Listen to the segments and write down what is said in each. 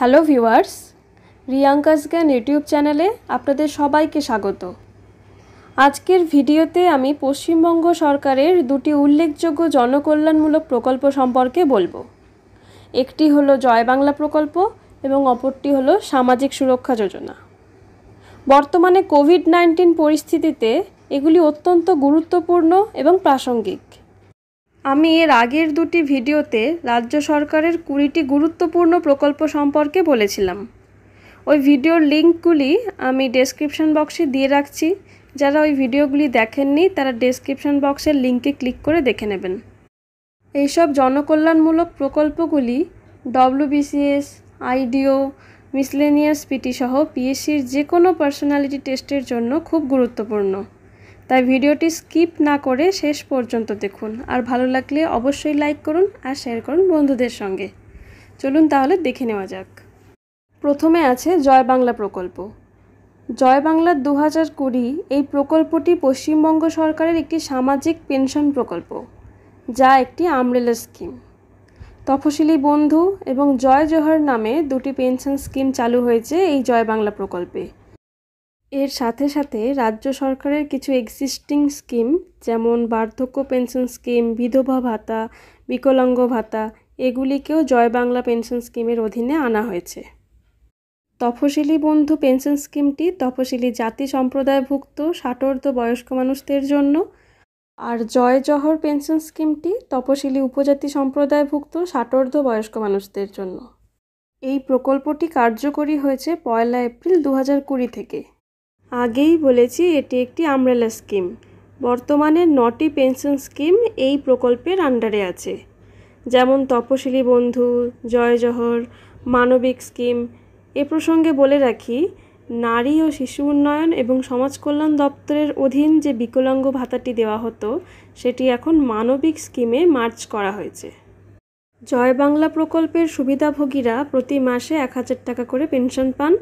hello viewers রিয়াঙ্কাস জ্ঞান YouTube চ্যানেলে আপনাদের সবাইকে স্বাগত আজকের ভিডিওতে আমি পশ্চিমবঙ্গ সরকারের দুটি উল্লেখযোগ্য জনকল্যাণমূলক প্রকল্প সম্পর্কে বলবো একটি হলো জয় বাংলা প্রকল্প এবং অপরটি হলো সামাজিক সুরক্ষা যোজনা বর্তমানে কোভিড নাইন্টিন পরিস্থিতিতে এগুলি অত্যন্ত গুরুত্বপূর্ণ এবং প্রাসঙ্গিক আমি এর আগের দুটি ভিডিওতে রাজ্য সরকারের কুড়িটি গুরুত্বপূর্ণ প্রকল্প সম্পর্কে বলেছিলাম ওই ভিডিওর লিঙ্কগুলি আমি ডেসক্রিপশন বক্সে দিয়ে রাখছি যারা ওই ভিডিওগুলি দেখেননি তারা ডেসক্রিপশন বক্সের লিঙ্কে ক্লিক করে দেখে নেবেন এইসব জনকল্যাণমূলক প্রকল্পগুলি ডব্লুবিসিএস আইডিও মিসলেনিয়াস পিটি সহ পিএসসির যে কোনো পার্সোনালিটি টেস্টের জন্য খুব গুরুত্বপূর্ণ তাই ভিডিওটি স্কিপ না করে শেষ পর্যন্ত দেখুন আর ভালো লাগলে অবশ্যই লাইক করুন আর শেয়ার করুন বন্ধুদের সঙ্গে চলুন তাহলে দেখে নেওয়া যাক প্রথমে আছে জয় বাংলা প্রকল্প জয় বাংলা দু হাজার কুড়ি এই প্রকল্পটি পশ্চিমবঙ্গ সরকারের একটি সামাজিক পেনশন প্রকল্প যা একটি আমরেলা স্কিম তফসিলি বন্ধু এবং জয় জোহর নামে দুটি পেনশন স্কিম চালু হয়েছে এই জয় বাংলা প্রকল্পে এর সাথে সাথে রাজ্য সরকারের কিছু এক্সিস্টিং স্কিম যেমন বার্ধক্য পেনশন স্কিম বিধবা ভাতা বিকলাঙ্গ ভাতা এগুলিকেও জয় বাংলা পেনশন স্কিমের অধীনে আনা হয়েছে তফসিলি বন্ধু পেনশন স্কিমটি তফসিলি জাতি সম্প্রদায়ভুক্ত ষাটর্ধ বয়স্ক মানুষদের জন্য আর জয় জহর পেনশন স্কিমটি তপশিলি উপজাতি সম্প্রদায়ভুক্ত ষাটোর্ধ বয়স্ক মানুষদের জন্য এই প্রকল্পটি কার্যকরী হয়েছে পয়লা এপ্রিল দু হাজার কুড়ি থেকে আগেই বলেছি এটি একটি আমরেলা স্কিম বর্তমানে নটি পেনশন স্কিম এই প্রকল্পের আন্ডারে আছে যেমন তপশিলি বন্ধু জয় জহর মানবিক স্কিম এ প্রসঙ্গে বলে রাখি নারী ও শিশু উন্নয়ন এবং সমাজ কল্যাণ দপ্তরের অধীন যে বিকলাঙ্গ ভাতাটি দেওয়া হতো সেটি এখন মানবিক স্কিমে মার্চ করা হয়েছে জয় বাংলা প্রকল্পের সুবিধাভোগীরা প্রতি মাসে এক হাজার টাকা করে পেনশন পান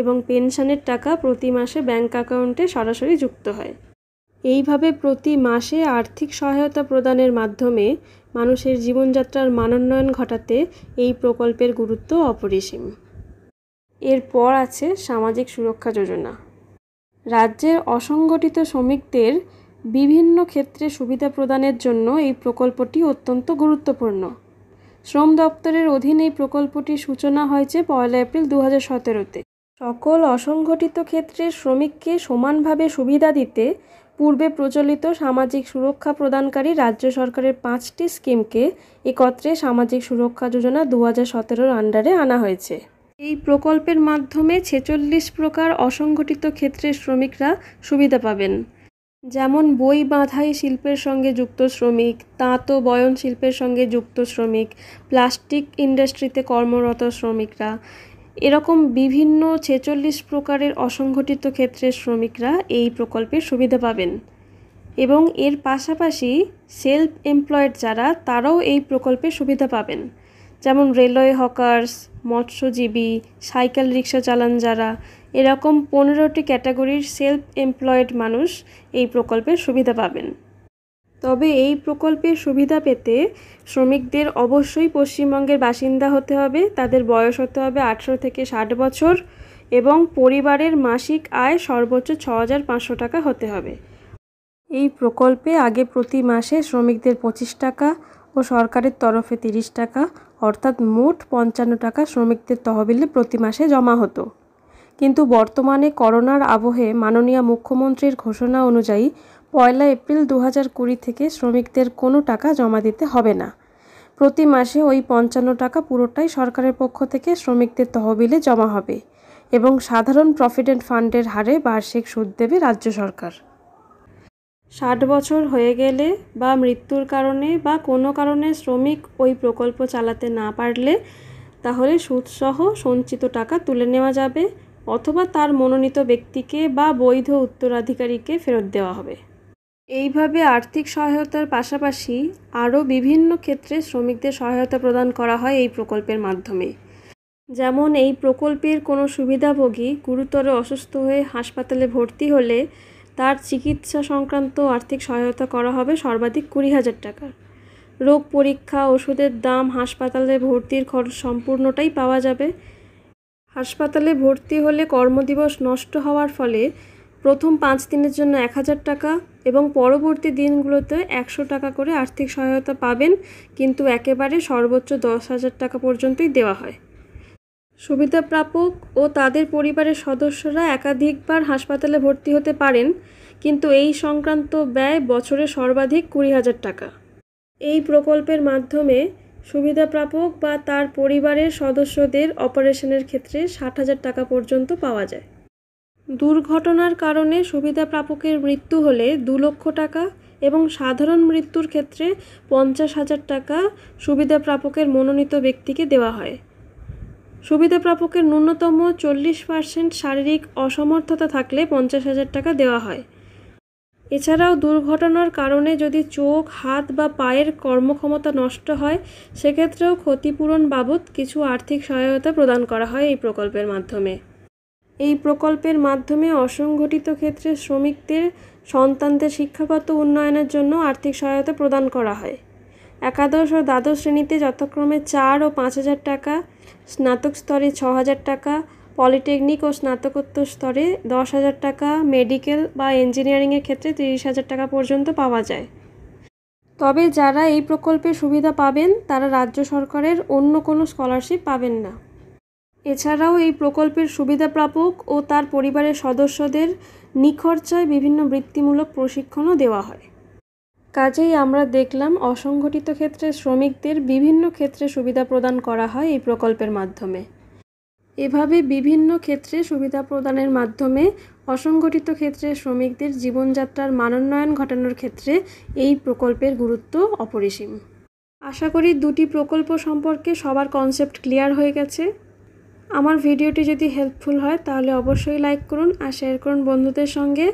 এবং পেনশনের টাকা প্রতি মাসে ব্যাঙ্ক অ্যাকাউন্টে সরাসরি যুক্ত হয় এইভাবে প্রতি মাসে আর্থিক সহায়তা প্রদানের মাধ্যমে মানুষের জীবনযাত্রার মানোন্নয়ন ঘটাতে এই প্রকল্পের গুরুত্ব অপরিসীম এরপর আছে সামাজিক সুরক্ষা যোজনা রাজ্যের অসংগঠিত শ্রমিকদের বিভিন্ন ক্ষেত্রে সুবিধা প্রদানের জন্য এই প্রকল্পটি অত্যন্ত গুরুত্বপূর্ণ শ্রম দপ্তরের অধীন এই প্রকল্পটির সূচনা হয়েছে পয়লা এপ্রিল দু হাজার সতেরোতে সকল অসংগঠিত ক্ষেত্রে শ্রমিককে সমানভাবে সুবিধা দিতে পূর্বে প্রচলিত সামাজিক সুরক্ষা প্রদানকারী রাজ্য সরকারের পাঁচটি স্কিমকে একত্রে সামাজিক সুরক্ষা যোজনা দু হাজার সতেরোর আন্ডারে আনা হয়েছে এই প্রকল্পের মাধ্যমে ছেচল্লিশ প্রকার অসংগঠিত ক্ষেত্রের শ্রমিকরা সুবিধা পাবেন যেমন বই বাঁধাই শিল্পের সঙ্গে যুক্ত শ্রমিক তাঁত ও বয়ন শিল্পের সঙ্গে যুক্ত শ্রমিক প্লাস্টিক ইন্ডাস্ট্রিতে কর্মরত শ্রমিকরা এরকম বিভিন্ন ছেচল্লিশ প্রকারের অসংগঠিত ক্ষেত্রের শ্রমিকরা এই প্রকল্পের সুবিধা পাবেন এবং এর পাশাপাশি সেলফ এমপ্লয়েড যারা তারাও এই প্রকল্পের সুবিধা পাবেন যেমন রেলওয়ে হকার্স মৎস্যজীবী সাইকেল রিক্সা চালান যারা এরকম পনেরোটি ক্যাটাগরির সেলফ এমপ্লয়েড মানুষ এই প্রকল্পের সুবিধা পাবেন তবে এই প্রকল্পের সুবিধা পেতে শ্রমিকদের অবশ্যই পশ্চিমবঙ্গের বাসিন্দা হতে হবে তাদের বয়স হতে হবে আঠেরো থেকে ষাট বছর এবং পরিবারের মাসিক আয় সর্বোচ্চ ছ হাজার পাঁচশো টাকা হতে হবে এই প্রকল্পে আগে প্রতি মাসে শ্রমিকদের পঁচিশ টাকা ও সরকারের তরফে তিরিশ টাকা অর্থাৎ মোট পঞ্চান্ন টাকা শ্রমিকদের তহবিলে প্রতি মাসে জমা হতো কিন্তু বর্তমানে করোনার আবহে মাননীয় মুখ্যমন্ত্রীর ঘোষণা অনুযায়ী পয়লা এপ্রিল দু হাজার কুড়ি থেকে শ্রমিকদের কোনো টাকা জমা দিতে হবে না প্রতি মাসে ওই পঞ্চান্ন টাকা পুরোটাই সরকারের পক্ষ থেকে শ্রমিকদের তহবিলে জমা হবে এবং সাধারণ প্রভিডেন্ট ফান্ডের হারে বার্ষিক সুদ দেবে রাজ্য সরকার ষাট বছর হয়ে গেলে বা মৃত্যুর কারণে বা কোনো কারণে শ্রমিক ওই প্রকল্প চালাতে না পারলে তাহলে সুদসহ সঞ্চিত টাকা তুলে নেওয়া যাবে অথবা তার মনোনীত ব্যক্তিকে বা বৈধ উত্তরাধিকারীকে ফেরত দেওয়া হবে এইভাবে আর্থিক সহায়তার পাশাপাশি আরও বিভিন্ন ক্ষেত্রে শ্রমিকদের সহায়তা প্রদান করা হয় এই প্রকল্পের মাধ্যমে যেমন এই প্রকল্পের কোনো সুবিধাভোগী গুরুতর অসুস্থ হয়ে হাসপাতালে ভর্তি হলে তার চিকিৎসা সংক্রান্ত আর্থিক সহায়তা করা হবে সর্বাধিক কুড়ি হাজার টাকা রোগ পরীক্ষা ওষুধের দাম হাসপাতালে ভর্তির খরচ সম্পূর্ণটাই পাওয়া যাবে হাসপাতালে ভর্তি হলে কর্মদিবস নষ্ট হওয়ার ফলে প্রথম পাঁচ দিনের জন্য এক হাজার টাকা এবং পরবর্তী দিনগুলোতে একশো টাকা করে আর্থিক সহায়তা পাবেন কিন্তু একেবারে সর্বোচ্চ দশ হাজার টাকা পর্যন্তই দেওয়া হয় সুবিধাপ্রাপক ও তাদের পরিবারের সদস্যরা একাধিকবার হাসপাতালে ভর্তি হতে পারেন কিন্তু এই সংক্রান্ত ব্যয় বছরে সর্বাধিক কুড়ি হাজার টাকা এই প্রকল্পের মাধ্যমে সুবিধাপ্রাপক বা তার পরিবারের সদস্যদের অপারেশনের ক্ষেত্রে ষাট হাজার টাকা পর্যন্ত পাওয়া যায় দুর্ঘটনার কারণে সুবিধা প্রাপকের মৃত্যু হলে দু লক্ষ টাকা এবং সাধারণ মৃত্যুর ক্ষেত্রে পঞ্চাশ হাজার টাকা সুবিধা প্রাপকের মনোনীত ব্যক্তিকে দেওয়া হয় সুবিধা প্রাপকের ন্যূনতম চল্লিশ পার্সেন্ট শারীরিক অসমর্থতা থাকলে পঞ্চাশ হাজার টাকা দেওয়া হয় এছাড়াও দুর্ঘটনার কারণে যদি চোখ হাত বা পায়ের কর্মক্ষমতা নষ্ট হয় সেক্ষেত্রেও ক্ষতিপূরণ বাবদ কিছু আর্থিক সহায়তা প্রদান করা হয় এই প্রকল্পের মাধ্যমে এই প্রকল্পের মাধ্যমে অসংগঠিত ক্ষেত্রে শ্রমিকদের সন্তানদের শিক্ষাগত উন্নয়নের জন্য আর্থিক সহায়তা প্রদান করা হয় একাদশ ও দ্বাদশ শ্রেণীতে যথাক্রমে চার ও পাঁচ হাজার টাকা স্নাতক স্তরে ছ হাজার টাকা পলিটেকনিক ও স্নাতকোত্তর স্তরে দশ হাজার টাকা মেডিকেল বা ইঞ্জিনিয়ারিংয়ের ক্ষেত্রে তিরিশ হাজার টাকা পর্যন্ত পাওয়া যায় তবে যারা এই প্রকল্পের সুবিধা পাবেন তারা রাজ্য সরকারের অন্য কোনো স্কলারশিপ পাবেন না এছাড়াও এই প্রকল্পের সুবিধা প্রাপক ও তার পরিবারের সদস্যদের নিখরচায় বিভিন্ন বৃত্তিমূলক প্রশিক্ষণও দেওয়া হয় কাজেই আমরা দেখলাম অসংগঠিত ক্ষেত্রে শ্রমিকদের বিভিন্ন ক্ষেত্রে সুবিধা প্রদান করা হয় এই প্রকল্পের মাধ্যমে এভাবে বিভিন্ন ক্ষেত্রে সুবিধা প্রদানের মাধ্যমে অসংগঠিত ক্ষেত্রে শ্রমিকদের জীবনযাত্রার মানোন্নয়ন ঘটানোর ক্ষেত্রে এই প্রকল্পের গুরুত্ব অপরিসীম আশা করি দুটি প্রকল্প সম্পর্কে সবার কনসেপ্ট ক্লিয়ার হয়ে গেছে আমার ভিডিওটি যদি হেল্পফুল হয় তাহলে অবশ্যই লাইক করুন আর শেয়ার করুন বন্ধুদের সঙ্গে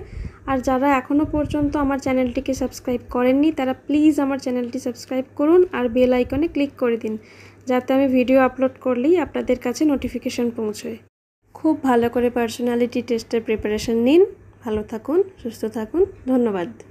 আর যারা এখনও পর্যন্ত আমার চ্যানেলটিকে সাবস্ক্রাইব করেননি তারা প্লিজ আমার চ্যানেলটি সাবস্ক্রাইব করুন আর বেল আইকনে ক্লিক করে দিন যাতে আমি ভিডিও আপলোড করলেই আপনাদের কাছে নোটিফিকেশন পৌঁছয় খুব ভালো করে পার্সোনালিটি টেস্টের প্রিপারেশন নিন ভালো থাকুন সুস্থ থাকুন ধন্যবাদ